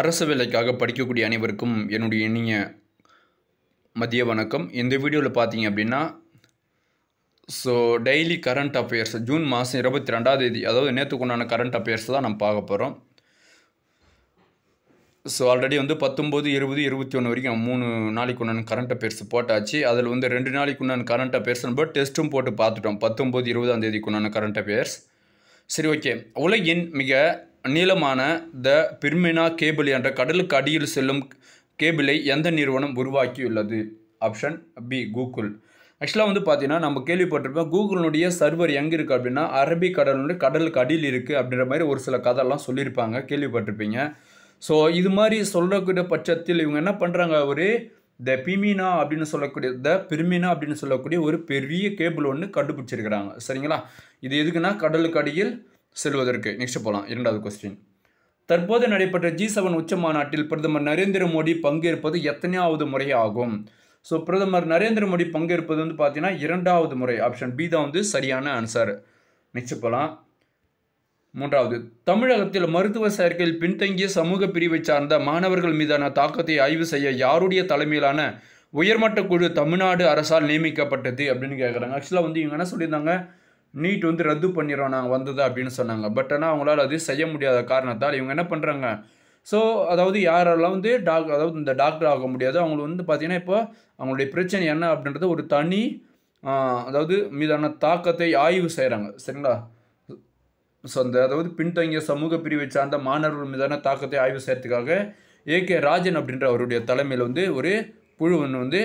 அரசு வேலைக்காக படிக்கக்கூடிய அனைவருக்கும் என்னுடைய இனிய மதிய வணக்கம் இந்த வீடியோவில் பார்த்தீங்க அப்படின்னா so daily current affairs June மாதம் இருபத்தி ரெண்டாந்தேதி அதாவது நேற்றுக்குண்டான கரண்ட் அஃபேர்ஸ் தான் நம்ம பார்க்க போகிறோம் ஸோ ஆல்ரெடி வந்து பத்தொம்போது இருபது இருபத்தி ஒன்று வரைக்கும் மூணு நாளைக்கு உண்டான கரண்ட் அஃபேர்ஸ் போட்டாச்சு அதில் வந்து ரெண்டு நாளைக்கு உண்டான கரண்ட் அஃபேர்ஸ் நம்ம டெஸ்ட்டும் போட்டு பார்த்துட்டோம் பத்தொம்போது இருபதாம் தேதிக்கு உண்டான கரண்ட் அஃபேர்ஸ் சரி ஓகே உலகின் மிக நீளமான த பிர்மினா கேபிள் என்ற கடலுக்கு அடியில் செல்லும் கேபிளை எந்த நிறுவனம் உருவாக்கியுள்ளது ஆப்ஷன் பி கூகுள் ஆக்சுவலாக வந்து பார்த்தீங்கன்னா நம்ம கேள்விப்பட்டிருப்போம் கூகுளினுடைய சர்வர் எங்கே இருக்குது அப்படின்னா அரபிக் கடலுடைய கடலுக்கு அடியில் இருக்குது அப்படின்ற மாதிரி ஒரு சில கதைலாம் சொல்லியிருப்பாங்க கேள்விப்பட்டிருப்பீங்க ஸோ இது மாதிரி சொல்லக்கூடிய பட்சத்தில் இவங்க என்ன பண்ணுறாங்க ஒரு த பிமினா அப்படின்னு சொல்லக்கூடிய த பிரிமினா அப்படின்னு சொல்லக்கூடிய ஒரு பெரிய கேபிள் ஒன்று கண்டுபிடிச்சிருக்கிறாங்க சரிங்களா இது எதுக்குன்னா கடலுக்கு அடியில் செல்வதற்கு நெக்ஸ்ட் போகலாம் இரண்டாவது கொஸ்டின் தற்போது நடைபெற்ற ஜி செவன் உச்ச மாநாட்டில் பிரதமர் நரேந்திர மோடி பங்கேற்பது எத்தனையாவது முறை ஆகும் ஸோ பிரதமர் நரேந்திர மோடி பங்கேற்பது வந்து பார்த்தீங்கன்னா இரண்டாவது முறை ஆப்ஷன் பி தான் வந்து சரியான ஆன்சர் நெக்ஸ்ட் போகலாம் மூன்றாவது தமிழகத்தில் மருத்துவ சேர்க்கையில் பின்தங்கிய சமூக பிரிவை சார்ந்த மாணவர்கள் மீதான தாக்கத்தை ஆய்வு செய்ய யாருடைய தலைமையிலான உயர்மட்ட குழு தமிழ்நாடு அரசால் நியமிக்கப்பட்டது அப்படின்னு கேட்குறாங்க ஆக்சுவலாக வந்து இவங்க என்ன சொல்லியிருந்தாங்க நீட் வந்து ரத்து பண்ணிடுறோம் நாங்கள் வந்தது அப்படின்னு சொன்னாங்க பட் ஆனால் அவங்களால் அது செய்ய முடியாத காரணத்தால் இவங்க என்ன பண்ணுறாங்க ஸோ அதாவது யாரெல்லாம் வந்து டாக் அதாவது இந்த டாக்டர் ஆக முடியாது அவங்களுக்கு வந்து பார்த்திங்கன்னா இப்போ அவங்களுடைய பிரச்சனை என்ன அப்படின்றது ஒரு தனி அதாவது மீதான தாக்கத்தை ஆய்வு செய்கிறாங்க சரிங்களா ஸோ அந்த அதாவது பின்தங்கிய சமூக பிரிவை சார்ந்த மாணவர்கள் மீதான தாக்கத்தை ஆய்வு செய்கிறதுக்காக ஏ கே ராஜன் அப்படின்ற அவருடைய தலைமையில் வந்து ஒரு குழு ஒன்று வந்து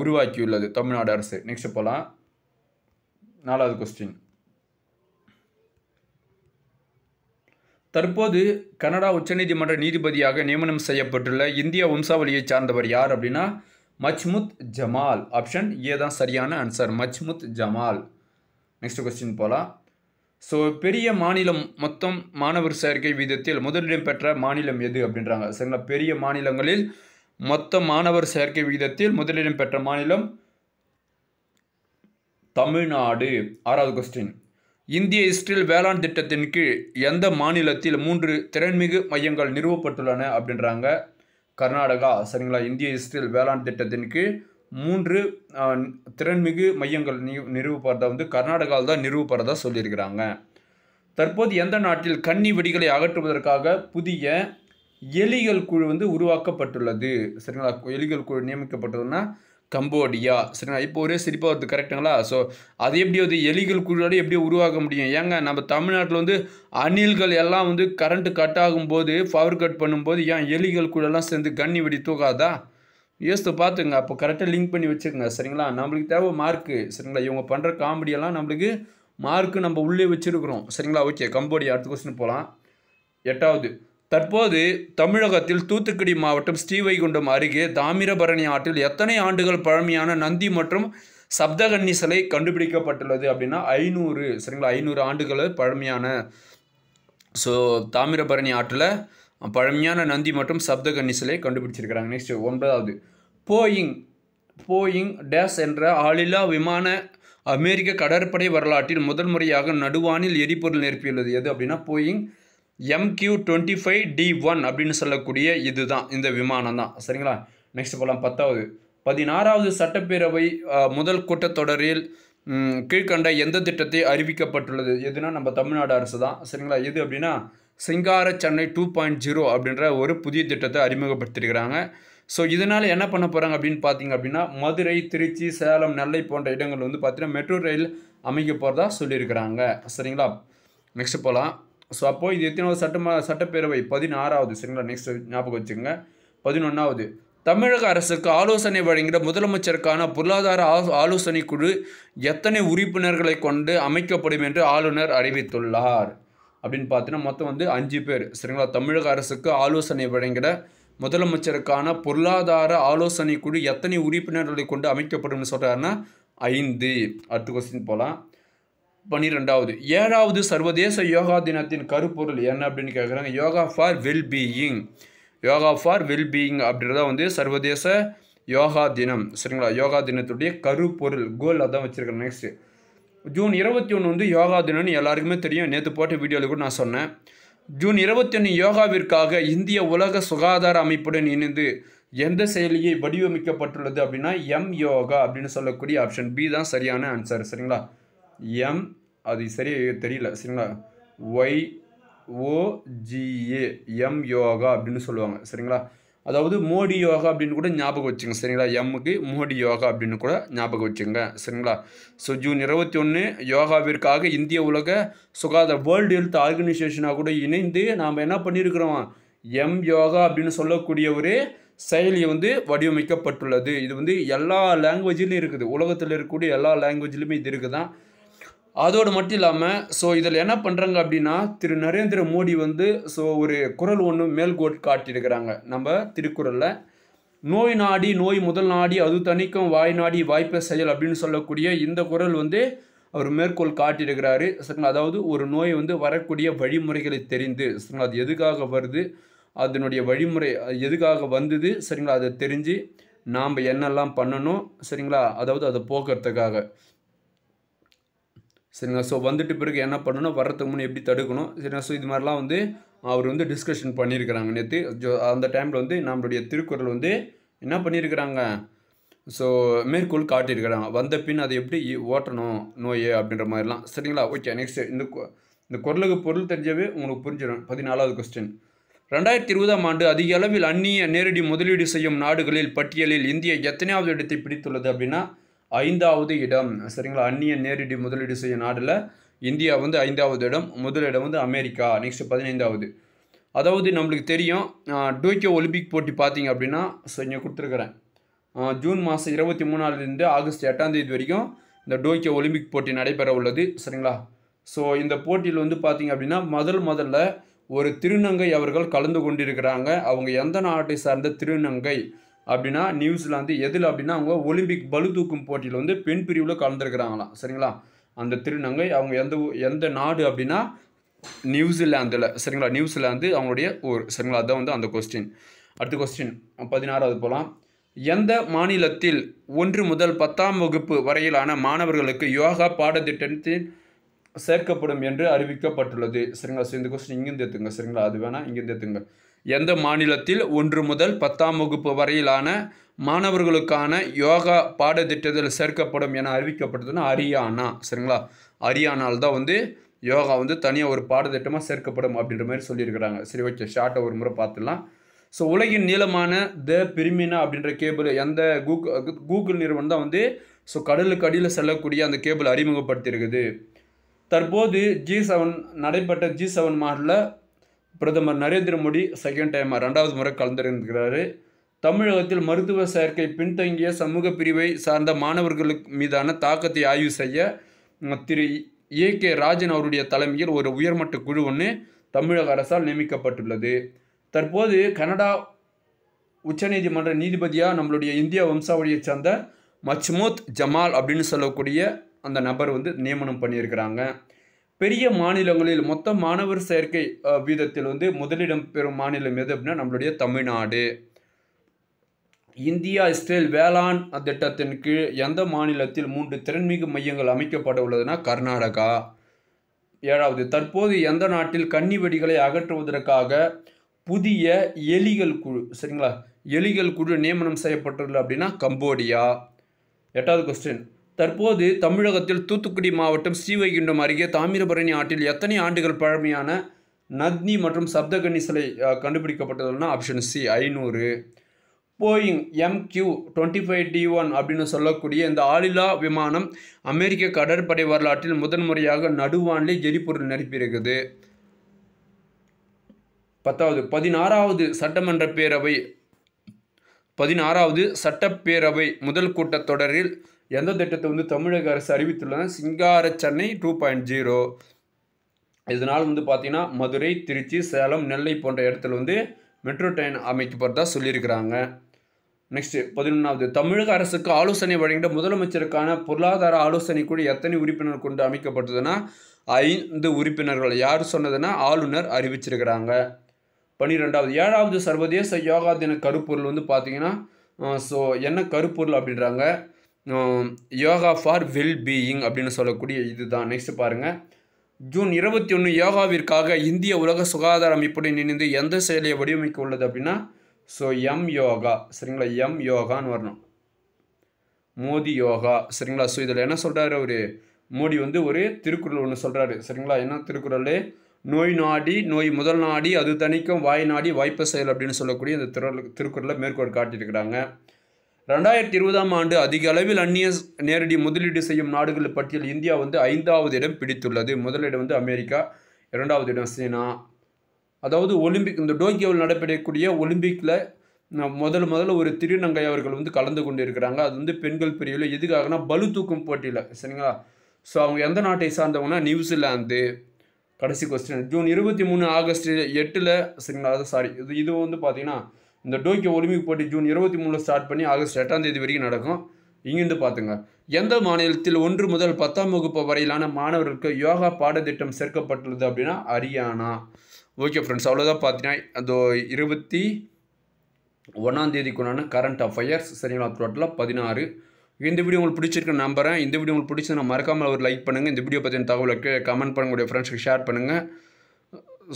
உருவாக்கியுள்ளது தமிழ்நாடு அரசு நெக்ஸ்ட் போகலாம் நாலாவது கொஸ்டின் தற்போது கனடா உச்சநீதிமன்ற நீதிபதியாக நியமனம் செய்யப்பட்டுள்ள இந்திய வம்சாவளியை சார்ந்தவர் யார் அப்படின்னா மஜ்முத் ஜமால் ஆப்ஷன் ஏ தான் சரியான answer Mahmud Jamal next question போகலாம் ஸோ பெரிய மாநிலம் மொத்தம் மாணவர் சேர்க்கை விதத்தில் முதலிடம் பெற்ற மாநிலம் எது அப்படின்றாங்க சரிங்களா பெரிய மாநிலங்களில் மொத்த மாணவர் சேர்க்கை விகிதத்தில் முதலிடம் பெற்ற மாநிலம் தமிழ்நாடு ஆறாவது கொஸ்டின் இந்திய இஸ்ரேல் வேளாண் திட்டத்தின் கீழ் எந்த மாநிலத்தில் மூன்று திறன்மிகு மையங்கள் நிறுவப்பட்டுள்ளன அப்படின்றாங்க கர்நாடகா சரிங்களா இந்திய இஸ்ரேல் வேளாண் திட்டத்தின் கீழ் மூன்று திறன்மிகு மையங்கள் நிறுவப்படுறதா வந்து கர்நாடகாவில் தான் நிறுவப்படுறதா சொல்லியிருக்கிறாங்க தற்போது எந்த நாட்டில் கன்னி வெடிகளை அகற்றுவதற்காக புதிய எலிகள் குழு வந்து உருவாக்கப்பட்டுள்ளது சரிங்களா எலிகள் குழு நியமிக்கப்பட்டதுன்னா கம்போடியா சரிங்களா இப்போ ஒரே சிரிப்பாக வருது கரெக்டுங்களா ஸோ அது எப்படி வந்து எலிகள் குழுவோடு எப்படி உருவாக்க முடியும் ஏங்க நம்ம தமிழ்நாட்டில் வந்து அணில்கள் எல்லாம் வந்து கரண்ட்டு கட் ஆகும்போது பவர் கட் பண்ணும்போது ஏன் எலிகள் குழுலாம் சேர்ந்து கண்ணி வெடி தூக்காதா யோசித்து பார்த்துங்க அப்போ கரெக்டாக லிங்க் பண்ணி வச்சுக்கோங்க சரிங்களா நம்மளுக்கு தேவை மார்க்கு சரிங்களா இவங்க பண்ணுற காமெடியெல்லாம் நம்மளுக்கு மார்க்கு நம்ம உள்ளே வச்சுருக்குறோம் சரிங்களா ஓகே கம்போடியா அடுத்த கொஸ்டின் போகலாம் எட்டாவது தற்போது தமிழகத்தில் தூத்துக்குடி மாவட்டம் ஸ்ரீவைகுண்டம் அருகே தாமிரபரணி ஆற்றில் எத்தனை ஆண்டுகள் பழமையான நந்தி மற்றும் சப்தகன்னி சிலை கண்டுபிடிக்கப்பட்டுள்ளது அப்படின்னா ஐநூறு சரிங்களா ஐநூறு ஆண்டுகள் பழமையான ஸோ தாமிரபரணி ஆற்றில் பழமையான நந்தி மற்றும் சப்தகன்னி சிலை கண்டுபிடிச்சிருக்கிறாங்க நெக்ஸ்ட் ஒன்பதாவது போயிங் போயிங் டேஸ் என்ற ஆளில்லா விமான அமெரிக்க கடற்படை வரலாற்றில் முதல் முறையாக நடுவானில் எரிபொருள் நிரப்பியுள்ளது எது அப்படின்னா Boeing MQ twenty five T one அப்படின்னு சொல்லக்கூடிய இதுதான் இந்த விமானம் தான் சரிங்களா நெக்ஸ்ட் போகலாம் பத்தாவது பதினாறாவது சட்டப்பேரவை முதல் கூட்டத்தொடரில் கீழ்கண்ட எந்த திட்டத்தை அறிவிக்கப்பட்டுள்ளது எதுனா நம்ம தமிழ்நாடு அரசு தான் சரிங்களா எது அப்படின்னா சிங்கார சென்னை டூ பாயிண்ட் ஜீரோ அப்படின்ற ஒரு புதிய திட்டத்தை அறிமுகப்படுத்தியிருக்கிறாங்க ஸோ இதனால் என்ன பண்ண போகிறாங்க அப்படின்னு பார்த்தீங்க அப்படின்னா மதுரை திருச்சி சேலம் நெல்லை போன்ற இடங்கள் வந்து பார்த்திங்கன்னா மெட்ரோ ரயில் அமைக்க போகிறதா சொல்லியிருக்கிறாங்க சரிங்களா நெக்ஸ்ட் போகலாம் ஸோ அப்போது இது எத்தனாவது சட்டமா சட்டப்பேரவை பதினாறாவது சரிங்களா நெக்ஸ்ட் ஞாபகம் வச்சுக்கோங்க பதினொன்றாவது தமிழக அரசுக்கு ஆலோசனை வழங்கிட முதலமைச்சருக்கான பொருளாதார ஆலோசனை குழு எத்தனை உறுப்பினர்களை கொண்டு அமைக்கப்படும் என்று ஆளுநர் அறிவித்துள்ளார் அப்படின்னு பார்த்தீங்கன்னா மொத்தம் வந்து அஞ்சு பேர் சரிங்களா தமிழக அரசுக்கு ஆலோசனை வழங்கிட முதலமைச்சருக்கான பொருளாதார ஆலோசனை குழு எத்தனை உறுப்பினர்களை கொண்டு அமைக்கப்படும்னு சொல்கிறாருன்னா ஐந்து அடுத்த கொஸ்டின் போகலாம் பன்னிரெண்டாவது ஏழாவது சர்வதேச யோகா தினத்தின் கருப்பொருள் என்ன அப்படின்னு கேட்குறாங்க yoga for well being yoga for well being அப்படின்றத வந்து சர்வதேச யோகா தினம் சரிங்களா யோகா தினத்துடைய கருப்பொருள் கோல் அதான் வச்சுருக்கேன் நெக்ஸ்ட்டு ஜூன் இருபத்தி ஒன்று வந்து யோகா தினம்னு எல்லாருக்குமே தெரியும் நேற்று போட்ட வீடியோவில் கூட நான் சொன்னேன் ஜூன் இருபத்தி ஒன்று யோகாவிற்காக இந்திய உலக சுகாதார அமைப்புடன் இணைந்து எந்த செயலியை வடிவமைக்கப்பட்டுள்ளது அப்படின்னா எம் யோகா அப்படின்னு சொல்லக்கூடிய ஆப்ஷன் பி தான் சரியான ஆன்சர் சரிங்களா எம் அது சரியாக தெரியல சரிங்களா ஒய் ஓஜிஏ எம் யோகா அப்படின்னு சொல்லுவாங்க சரிங்களா அதாவது மோடி யோகா அப்படின்னு கூட ஞாபகம் வச்சுங்க சரிங்களா எம்முக்கு மோடி யோகா அப்படின்னு கூட ஞாபகம் வச்சுங்க சரிங்களா ஸோ ஜூன் இருபத்தி ஒன்று யோகாவிற்காக இந்திய உலக சுகாதார வேர்ல்டு ஹெல்த் ஆர்கனைசேஷனாக கூட இணைந்து நாம் என்ன பண்ணியிருக்கிறோம் எம் யோகா அப்படின்னு சொல்லக்கூடிய ஒரு செயலி வந்து வடிவமைக்கப்பட்டுள்ளது இது வந்து எல்லா லாங்குவேஜிலும் இருக்குது உலகத்தில் இருக்கக்கூடிய எல்லா லாங்குவேஜ்லையுமே இது இருக்குது தான் அதோடு மட்டும் இல்லாமல் ஸோ இதில் என்ன பண்ணுறாங்க அப்படின்னா திரு நரேந்திர மோடி வந்து ஸோ ஒரு குரல் ஒன்று மேல்கோட் காட்டியிருக்கிறாங்க நம்ம திருக்குறளில் நோய் நாடி நோய் முதல் நாடி அது தணிக்கும் வாய் நாடி வாய்ப்பை செயல் அப்படின்னு சொல்லக்கூடிய இந்த குரல் வந்து அவர் மேற்கோள் காட்டியிருக்கிறாரு சரிங்களா அதாவது ஒரு நோய் வந்து வரக்கூடிய வழிமுறைகளை தெரிந்து சரிங்களா அது எதுக்காக வருது அதனுடைய வழிமுறை எதுக்காக வந்தது சரிங்களா அதை தெரிஞ்சு நாம் என்னெல்லாம் பண்ணணும் சரிங்களா அதாவது அதை போக்குறதுக்காக சரிங்களா ஸோ வந்துட்டு பிறகு என்ன பண்ணணும் வர்றதுக்கு முன்னே எப்படி தடுக்கணும் சரிங்களா ஸோ இது மாதிரிலாம் வந்து அவர் வந்து டிஸ்கஷன் பண்ணியிருக்கிறாங்க நேற்று அந்த டைமில் வந்து நம்மளுடைய திருக்குறள் வந்து என்ன பண்ணியிருக்கிறாங்க ஸோ மேற்கோள் காட்டியிருக்கிறாங்க வந்த பின் அதை எப்படி ஓட்டணும் நோயே அப்படின்ற மாதிரிலாம் சரிங்களா ஓகே நெக்ஸ்ட் இந்த இந்த குரலுக்கு பொருள் தெரிஞ்சவே உங்களுக்கு புரிஞ்சிடும் பதினாலாவது கொஸ்டின் ரெண்டாயிரத்தி இருபதாம் ஆண்டு அதிக அளவில் அந்நிய நேரடி முதலீடு செய்யும் நாடுகளில் பட்டியலில் இந்தியா எத்தனையாவது இடத்தை பிடித்துள்ளது அப்படின்னா ஐந்தாவது இடம் சரிங்களா அந்நிய நேரடி முதலீடு செய்ய நாடில் இந்தியா வந்து ஐந்தாவது இடம் முதலிடம் வந்து அமெரிக்கா நெக்ஸ்ட் பதினைந்தாவது அதாவது நம்மளுக்கு தெரியும் டோக்கியோ ஒலிம்பிக் போட்டி பார்த்தீங்க அப்படின்னா செஞ்சு கொடுத்துருக்குறேன் ஜூன் மாதம் இருபத்தி மூணாவதுலேருந்து ஆகஸ்ட் எட்டாம் தேதி வரைக்கும் இந்த டோக்கியோ ஒலிம்பிக் போட்டி நடைபெற உள்ளது சரிங்களா ஸோ இந்த போட்டியில் வந்து பார்த்தீங்க அப்படின்னா முதல் முதல்ல ஒரு திருநங்கை அவர்கள் கலந்து கொண்டிருக்கிறாங்க அவங்க எந்த நாட்டை சார்ந்த திருநங்கை அப்படின்னா நியூசிலாந்து எதில் அப்படின்னா அவங்க ஒலிம்பிக் பளு தூக்கும் போட்டியில் வந்து பெண் பிரிவில் கலந்துருக்கிறாங்களாம் சரிங்களா அந்த திருநங்கை அவங்க எந்த எந்த நாடு அப்படின்னா நியூசிலாந்தில் சரிங்களா நியூசிலாந்து அவங்களுடைய ஊர் சரிங்களா அதுதான் வந்து அந்த கொஸ்டின் அடுத்த கொஸ்டின் பதினாறாவது போகலாம் எந்த மாநிலத்தில் ஒன்று முதல் பத்தாம் வகுப்பு வரையிலான மாணவர்களுக்கு யோகா பாடத்திட்டத்தில் சேர்க்கப்படும் என்று அறிவிக்கப்பட்டுள்ளது சரிங்களா சரி இந்த கொஸ்டின் இங்கேருந்து எடுத்துங்க சரிங்களா அது வேணால் இங்கேருந்து எடுத்துங்க எந்த மாநிலத்தில் ஒன்று முதல் பத்தாம் வகுப்பு வரையிலான மாணவர்களுக்கான யோகா பாடத்திட்டத்தில் சேர்க்கப்படும் என அறிவிக்கப்பட்டதுன்னா ஹரியானா சரிங்களா ஹரியானாவில் தான் வந்து யோகா வந்து தனியாக ஒரு பாடத்திட்டமாக சேர்க்கப்படும் அப்படின்ற மாதிரி சொல்லியிருக்கிறாங்க சரி ஓகே ஷார்ட்டை ஒரு முறை பார்த்துடலாம் ஸோ உலகின் நீளமான த பிரிமினா அப்படின்ற கேபிள் எந்த கூகு கூகுள் நிறுவனம் தான் வந்து ஸோ கடலுக்கு அடியில் செல்லக்கூடிய அந்த கேபிள் அறிமுகப்படுத்தியிருக்குது தற்போது ஜி செவன் நடைபெற்ற ஜி செவன் மாடலில் பிரதமர் நரேந்திர மோடி செகண்ட் டைம் ரெண்டாவது முறை கலந்துரைந்திருக்கிறாரு தமிழகத்தில் மருத்துவ சேர்க்கை பின்தங்கிய சமூக பிரிவை சார்ந்த மாணவர்களுக்கு மீதான தாக்கத்தை ஆய்வு செய்ய திரு ஏ கே ராஜன் அவருடைய தலைமையில் ஒரு உயர்மட்ட குழு ஒன்று தமிழக அரசால் நியமிக்கப்பட்டுள்ளது தற்போது கனடா உச்சநீதிமன்ற நீதிபதியாக நம்மளுடைய இந்திய வம்சாவளியைச் சேர்ந்த மச்மூத் ஜமால் அப்படின்னு சொல்லக்கூடிய அந்த நபர் வந்து நியமனம் பண்ணியிருக்கிறாங்க பெரிய மாநிலங்களில் மொத்த மாணவர் சேர்க்கை வீதத்தில் வந்து முதலிடம் பெறும் மாநிலம் எது அப்படின்னா நம்மளுடைய தமிழ்நாடு இந்தியா இஸ்ரேல் வேளாண் திட்டத்தின் கீழ் எந்த மாநிலத்தில் மூன்று திறன்மிகு மையங்கள் அமைக்கப்பட உள்ளதுன்னா கர்நாடகா ஏழாவது தற்போது எந்த நாட்டில் கன்னி வெடிகளை அகற்றுவதற்காக புதிய எலிகள் குழு சரிங்களா எலிகள் குழு நியமனம் செய்யப்பட்டுள்ளது அப்படின்னா கம்போடியா எட்டாவது கொஸ்டின் தற்போது தமிழகத்தில் தூத்துக்குடி மாவட்டம் ஸ்ரீவைகுண்டம் அருகே தாமிரபரணி ஆற்றில் எத்தனை ஆண்டுகள் பழமையான நத்னி மற்றும் சப்தகன்னி சிலை கண்டுபிடிக்கப்பட்டதுன்னா ஆப்ஷன் சி ஐநூறு Boeing M Q twenty five T one அப்படின்னு சொல்லக்கூடிய இந்த ஆளில்லா விமானம் அமெரிக்க கடற்படை வரலாற்றில் முதன்முறையாக நடுவானிலே எரிபொருள் நிரப்பியிருக்குது பத்தாவது பதினாறாவது சட்டமன்ற பேரவை பதினாறாவது சட்டப்பேரவை முதல் கூட்டத்தொடரில் எந்த திட்டத்தை வந்து தமிழக அரசு அறிவித்துள்ளன சிங்கார சென்னை டூ பாயிண்ட் ஜீரோ இதனால் வந்து பார்த்திங்கன்னா மதுரை திருச்சி சேலம் நெல்லை போன்ற இடத்துல வந்து மெட்ரோ ட்ரெயின் அமைக்கப்படுறதா சொல்லியிருக்கிறாங்க நெக்ஸ்ட்டு பதினொன்றாவது தமிழக அரசுக்கு ஆலோசனை வழங்கிட முதலமைச்சருக்கான பொருளாதார ஆலோசனை குழு எத்தனை உறுப்பினர் கொண்டு அமைக்கப்பட்டதுன்னா ஐந்து உறுப்பினர்கள் யார் சொன்னதுன்னா ஆளுநர் அறிவிச்சிருக்கிறாங்க பன்னிரெண்டாவது ஏழாவது சர்வதேச யோகா தின கருப்பொருள் வந்து பார்த்திங்கன்னா ஸோ என்ன கருப்பொருள் அப்படின்றாங்க Um, yoga for well being அப்படின்னு சொல்லக்கூடிய இதுதான் நெக்ஸ்ட் பாருங்கள் ஜூன் இருபத்தி ஒன்று யோகாவிற்காக இந்திய உலக சுகாதார அமைப்புடன் இணைந்து எந்த செயலியை வடிவமைக்க உள்ளது அப்படின்னா ஸோ எம் யோகா சரிங்களா எம் யோகான்னு வரணும் மோதி யோகா சரிங்களா ஸோ இதில் என்ன சொல்கிறாரு அவர் மோடி வந்து ஒரு திருக்குறள் ஒன்று சொல்கிறாரு சரிங்களா என்ன திருக்குறள் நோய் நாடி நோய் முதல் நாடி அது தணிக்கும் வாய் நாடி வாய்ப்பு செயல் அப்படின்னு சொல்லக்கூடிய இந்த திரு திருக்குறளை மேற்கோள் காட்டியிருக்கிறாங்க ரெண்டாயிரத்தி இருபதாம் ஆண்டு அதிக அளவில் அந்நிய நேரடி முதலீடு செய்யும் நாடுகள் பட்டியல் இந்தியா வந்து ஐந்தாவது இடம் பிடித்துள்ளது முதலிடம் வந்து அமெரிக்கா இரண்டாவது இடம் சீனா அதாவது ஒலிம்பிக் இந்த டோக்கியோவில் நடைபெறக்கூடிய ஒலிம்பிக்கில் முதல் முதல்ல ஒரு திருநங்கை அவர்கள் வந்து கலந்து கொண்டு இருக்கிறாங்க அது வந்து பெண்கள் பிரிவில் எதுக்காகனா பலு தூக்கும் போட்டியில் சரிங்களா ஸோ அவங்க எந்த நாட்டை சார்ந்தவங்கன்னா நியூசிலாந்து கடைசி கொஸ்டின் ஜூன் இருபத்தி மூணு ஆகஸ்ட் எட்டில் சரிங்களா அது சாரி இது இது வந்து பார்த்திங்கன்னா இந்த டோக்கியோ ஒலிம்பிக் போட்டி ஜூன் இருபத்தி மூணில் ஸ்டார்ட் பண்ணி ஆகஸ்ட் எட்டாம் தேதி வரைக்கும் நடக்கும் இங்கிருந்து பார்த்துங்க எந்த மாநிலத்தில் ஒன்று முதல் பத்தாம் வகுப்பு வரையிலான மாணவர்களுக்கு யோகா பாடத்திட்டம் சேர்க்கப்பட்டுள்ளது அப்படின்னா ஹரியானா ஓகே ஃப்ரெண்ட்ஸ் அவ்வளோதான் பார்த்தீங்கன்னா அந்த இருபத்தி ஒன்றாம் ஒன்றாந்தேதிக்குண்டான கரண்ட் அஃபயர்ஸ் சரிங்களா டோட்டலாக பதினாறு இந்த வீடியோ உங்களுக்கு பிடிச்சிருக்க நம்புறேன் இந்த வீடியோ உங்களுக்கு பிடிச்சதுன்னா நான் மறக்காமல் ஒரு லைக் பண்ணுங்கள் இந்த வீடியோ பற்றின தகவலுக்கு கமெண்ட் பண்ணக்கூடிய ஃப்ரெண்ட்ஸுக்கு ஷேர் பண்ணுங்கள்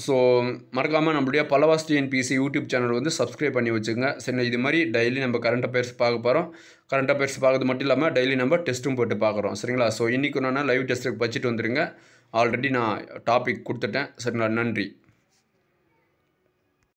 ஸோ மறக்காமல் நம்மளுடைய பலவாஸ் பிசி யூடியூப் சேனல் வந்து சப்ஸ்கிரைப் பண்ணி வச்சுங்க சரி இது மாதிரி டெய்லி நம்ம கரண்ட் அஃபேர்ஸ் பார்க்க போகிறோம் கரண்ட் அஃபேர்ஸ் பார்க்கறது மட்டும் இல்லாமல் டெய்லி நம்ம டெஸ்ட்டும் போட்டு பார்க்குறோம் சரிங்களா ஸோ இன்றைக்கி நான் லைவ் டெஸ்ட்டுக்கு வச்சுட்டு வந்துடுங்க ஆல்ரெடி நான் டாபிக் கொடுத்துட்டேன் சரிங்களா நன்றி